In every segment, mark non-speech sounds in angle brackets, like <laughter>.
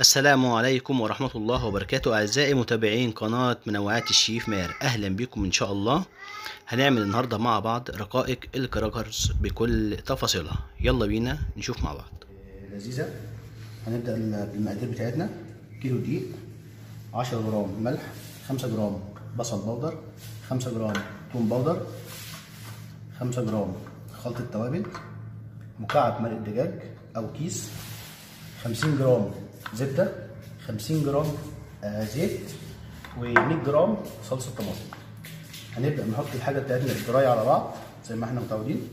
السلام عليكم ورحمة الله وبركاته أعزائي متابعين قناة منوعات الشيف ماهر أهلا بكم إن شاء الله هنعمل النهاردة مع بعض رقائق الكراكرز بكل تفاصيلها يلا بينا نشوف مع بعض لذيذة هنبدأ بالمقادير بتاعتنا كيلو دقيق 10 جرام ملح 5 جرام بصل بودر 5 جرام توم بودر 5 جرام خلطة توابل مكعب مرق دجاج أو كيس 50 جرام زبده 50 جرام آه، زيت و100 جرام صلصه طماطم هنبدا نحط الحاجه بتاعتنا الدراية على بعض زي ما احنا متعودين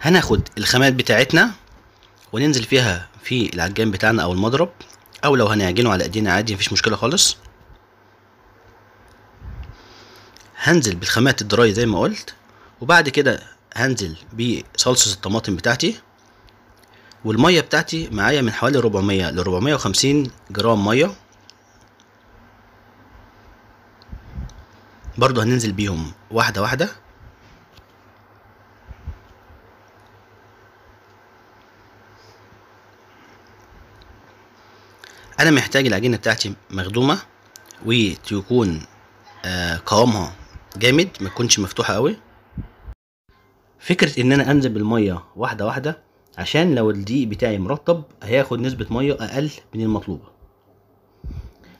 هناخد الخامات بتاعتنا وننزل فيها في العجان بتاعنا او المضرب او لو هنعجنه على ايدينا عادي مفيش مشكله خالص هنزل بالخامات الدراي زي ما قلت وبعد كده هنزل بصلصه الطماطم بتاعتي والميه بتاعتي معايا من حوالي 400 ل 450 جرام ميه برضو هننزل بيهم واحده واحده انا محتاج العجينه بتاعتي مخدومه وتكون آه، قوامها جامد ما تكونش مفتوحه قوي فكره ان انا انزل بالميه واحده واحده عشان لو الدقيق بتاعي مرطب هياخد نسبه ميه اقل من المطلوبه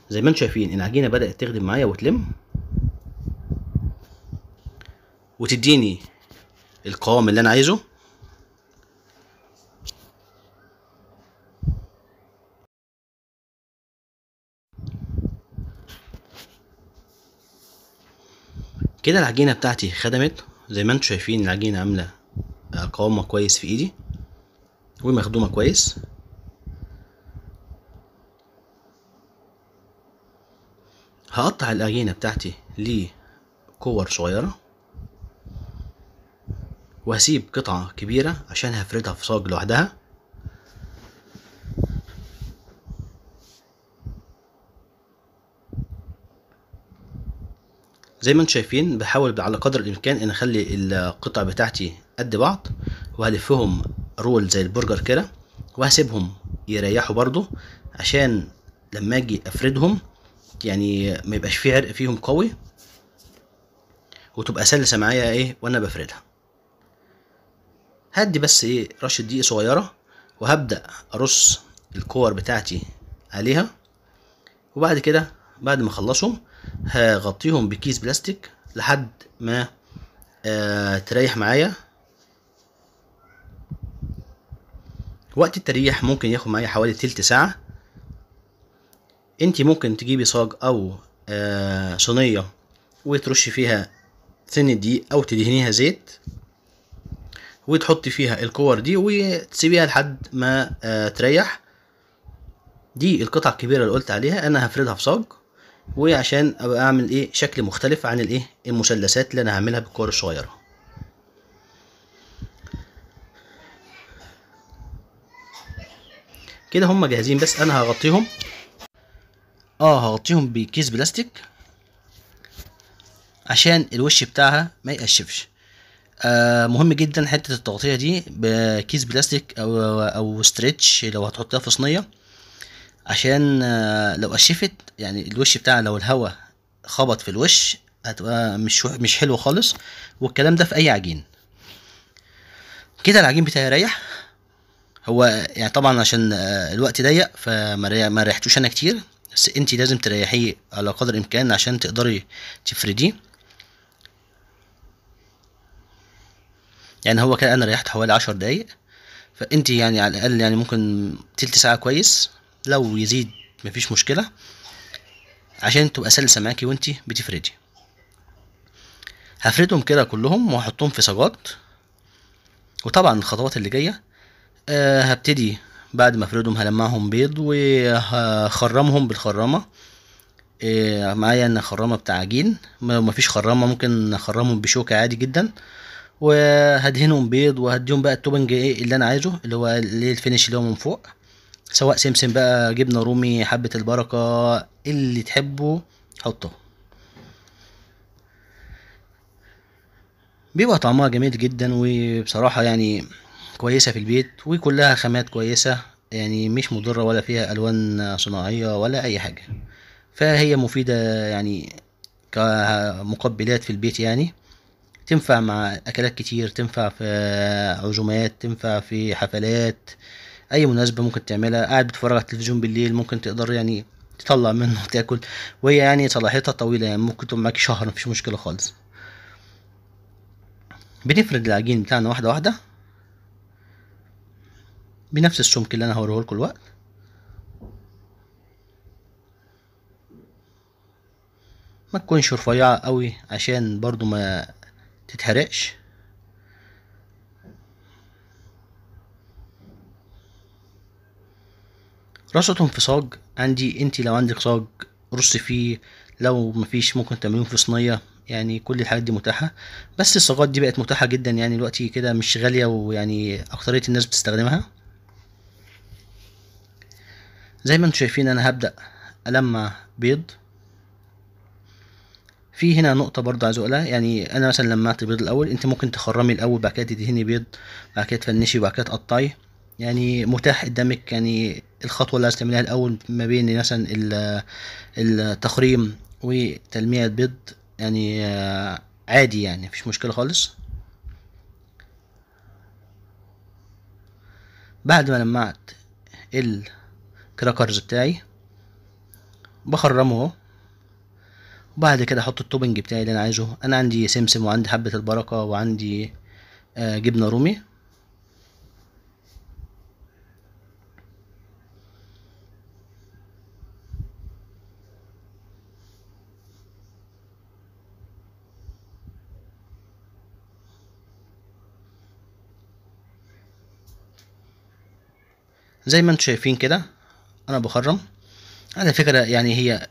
زي ما انتم شايفين العجينه بدات تخدم معايا وتلم وتديني القوام اللي انا عايزه كده العجينة بتاعتي خدمت زي ما انتم شايفين العجينة عاملة آه، قوامة كويس في ايدي ومخدومة كويس هقطع العجينة بتاعتي لكور صغيرة وهسيب قطعة كبيرة عشان هفردها في صاج لوحدها زي ما انتم شايفين بحاول على قدر الامكان ان اخلي القطع بتاعتي قد بعض وهلفهم رول زي البرجر كده وهسيبهم يريحوا برضو عشان لما اجي افردهم يعني ما يبقاش فيه عرق فيهم قوي وتبقى سلسه معايا ايه وانا بفردها هدي بس ايه رشه دقيق صغيره وهبدا ارص الكور بتاعتي عليها وبعد كده بعد ما اخلصهم هغطيهم بكيس بلاستيك لحد ما آه تريح معايا وقت التريح ممكن ياخد معايا حوالي تلت ساعة انت ممكن تجيبي صاج او آه صينية وترشي فيها سن دي او تدهنيها زيت وتحطي فيها الكور دي وتسيبيها لحد ما آه تريح دي القطعة الكبيرة اللي قلت عليها انا هفردها في صاج وعشان ابقى اعمل ايه شكل مختلف عن الايه المثلثات اللي انا هعملها بالكور الصغيره كده هم جاهزين بس انا هغطيهم اه هغطيهم بكيس بلاستيك عشان الوش بتاعها ما يقشفش آه مهم جدا حته التغطيه دي بكيس بلاستيك او او ستريتش لو هتحطها في صينيه عشان آه، لو قشفت يعني الوش بتاعها لو الهواء خبط في الوش هتبقى مش مش حلو خالص والكلام ده في اي عجين كده العجين بتاعي ريح هو يعني طبعا عشان آه، الوقت ضيق فما ريحتوش انا كتير بس انت لازم تريحيه على قدر الامكان عشان تقدري تفرديه يعني هو كده انا ريحت حوالي عشر دقايق فانت يعني على الاقل يعني ممكن تلت ساعه كويس لو يزيد مفيش مشكلة عشان تبقى سلسة معاكي وانتي بتفردي هفردهم كده كلهم وهحطهم في صاجات وطبعا الخطوات اللي جاية أه هبتدي بعد ما افردهم هلمعهم بيض وهخرمهم بالخرامة أه معايا ان خرامة بتاع عجين مفيش خرامة ممكن اخرمهم بشوكة عادي جدا وهدهنهم بيض وهديهم بقى التوبنج ايه اللي انا عايزه اللي هو الفينش اللي هو من فوق سواء سمسم بقى جبنه رومي حبه البركه اللي تحبه حطه بيبقى طعمها جميل جدا وبصراحه يعني كويسه في البيت وكلها خامات كويسه يعني مش مضره ولا فيها الوان صناعيه ولا اي حاجه فهي مفيده يعني كمقبلات في البيت يعني تنفع مع اكلات كتير تنفع في عزومات تنفع في حفلات اي مناسبه ممكن تعملها قاعد بتتفرج على التلفزيون بالليل ممكن تقدر يعني تطلع منه <laughs> وتاكل وهي يعني صلاحيتها طويله يعني ممكن تقعد معاك شهر مفيش مشكله خالص بنفرد العجين بتاعنا واحده واحده بنفس السمك اللي انا هوريه لكم الوقت ما تكونش رفيعه قوي عشان برضو ما تتحرقش رصتهم في صاج عندي انت لو عندك صاج رص فيه لو مفيش ممكن تعملوه في صينية يعني كل الحاجات دي متاحة بس الصاجات دي بقت متاحة جدا يعني دلوقتي كده مش غالية ويعني أكترية الناس بتستخدمها زي ما انتم شايفين أنا هبدأ ألمع بيض في هنا نقطة برضه عايز اقولها يعني أنا مثلا لمعت بيض الأول أنت ممكن تخرمي الأول بعد كده تدهني بيض بعد كده تفنشي وبعد كده تقطعي يعني متاح قدامك يعني الخطوه اللي هستعملها الاول ما بين مثلا التخريم وتلميع البيض يعني آه، عادي يعني مفيش مشكله خالص بعد ما لمعت الكراكرز بتاعي بخرمه وبعد كده احط التوبنج بتاعي اللي انا عايزه انا عندي سمسم وعندي حبه البركه وعندي آه، جبنه رومي زي ما انتم شايفين كده انا بخرم على فكرة يعني هي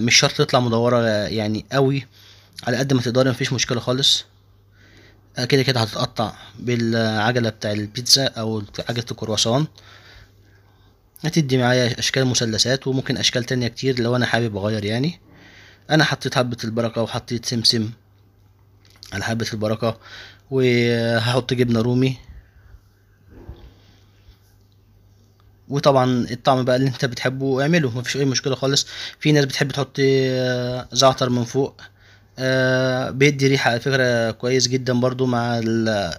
مش شرط تطلع مدورة يعني قوي على قد ما تقدر مفيش مشكلة خالص آه، كده كده هتتقطع بالعجلة بتاع البيتزا او عجلة الكرواسون هتدي معايا اشكال مثلثات وممكن اشكال تانية كتير لو انا حابب اغير يعني انا حطيت حبة البركة وحطيت سمسم على حبة البركة وهحط جبنة رومي وطبعا الطعم بقى اللي انت بتحبه اعمله مفيش اي مشكله خالص في ناس بتحب تحط آه، زعتر من فوق آه بيدي ريحه على فكره كويس جدا برضو مع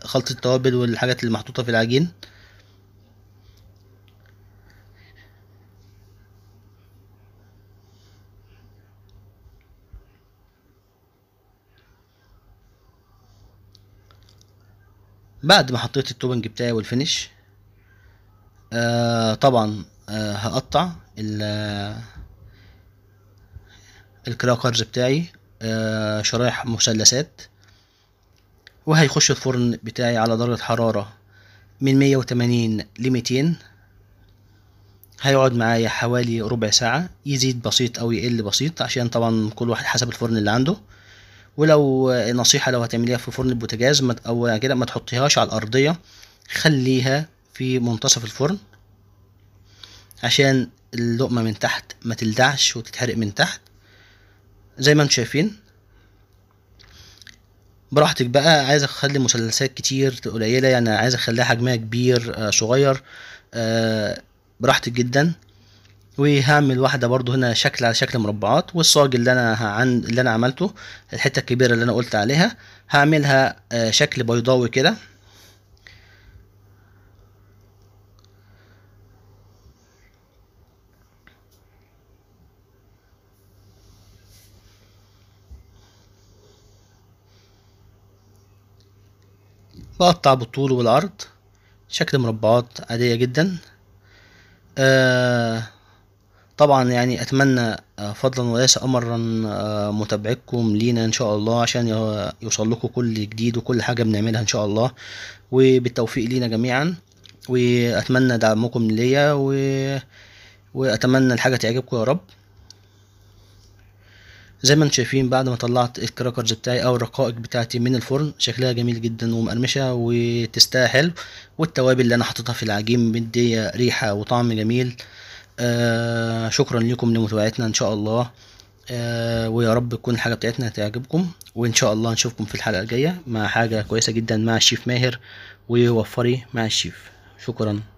خلطه التوابل والحاجات اللي محطوطه في العجين بعد ما حطيت التوبنج بتاعي والفينش آه طبعا آه هقطع الكراكرز بتاعي آه شرايح مثلثات وهيخش الفرن بتاعي على درجة حرارة من 180 ل 200 هيقعد معايا حوالي ربع ساعة يزيد بسيط أو يقل بسيط عشان طبعا كل واحد حسب الفرن اللي عنده ولو نصيحة لو هتعمليها في فرن البوتجاز أو كده ما تحطيهاش على الأرضية خليها في منتصف الفرن عشان اللقمة من تحت ما تلدعش وتتحرق من تحت زي ما انتم شايفين براحتك بقى عايز اخلي مثلثات كتير قليله يعني عايز اخليها حجمها كبير آه، صغير آه، براحتك جدا وهعمل واحده برضو هنا شكل على شكل مربعات والصاج اللي انا عن اللي انا عملته الحته الكبيره اللي انا قلت عليها هعملها آه، شكل بيضاوي كده بقطع بالطول والعرض شكل مربعات عادية جدا آه طبعا يعني اتمنى آه، فضلا وليس امرا آه، متابعتكم لينا ان شاء الله عشان يوصل لكم كل جديد وكل حاجه بنعملها ان شاء الله وبالتوفيق لينا جميعا واتمنى دعمكم ليا و... واتمنى الحاجه تعجبكم يا رب زي ما انتم شايفين بعد ما طلعت الكراكرز بتاعي او الرقائق بتاعتي من الفرن شكلها جميل جدا ومقرمشه وتستاهل حلو والتوابل اللي انا حاططها في العجين مديه ريحه وطعم جميل آه شكرا لكم لمتابعتنا ان شاء الله آه ويا رب تكون الحاجه بتاعتنا تعجبكم وان شاء الله نشوفكم في الحلقه الجايه مع حاجه كويسه جدا مع الشيف ماهر ووفري مع الشيف شكرا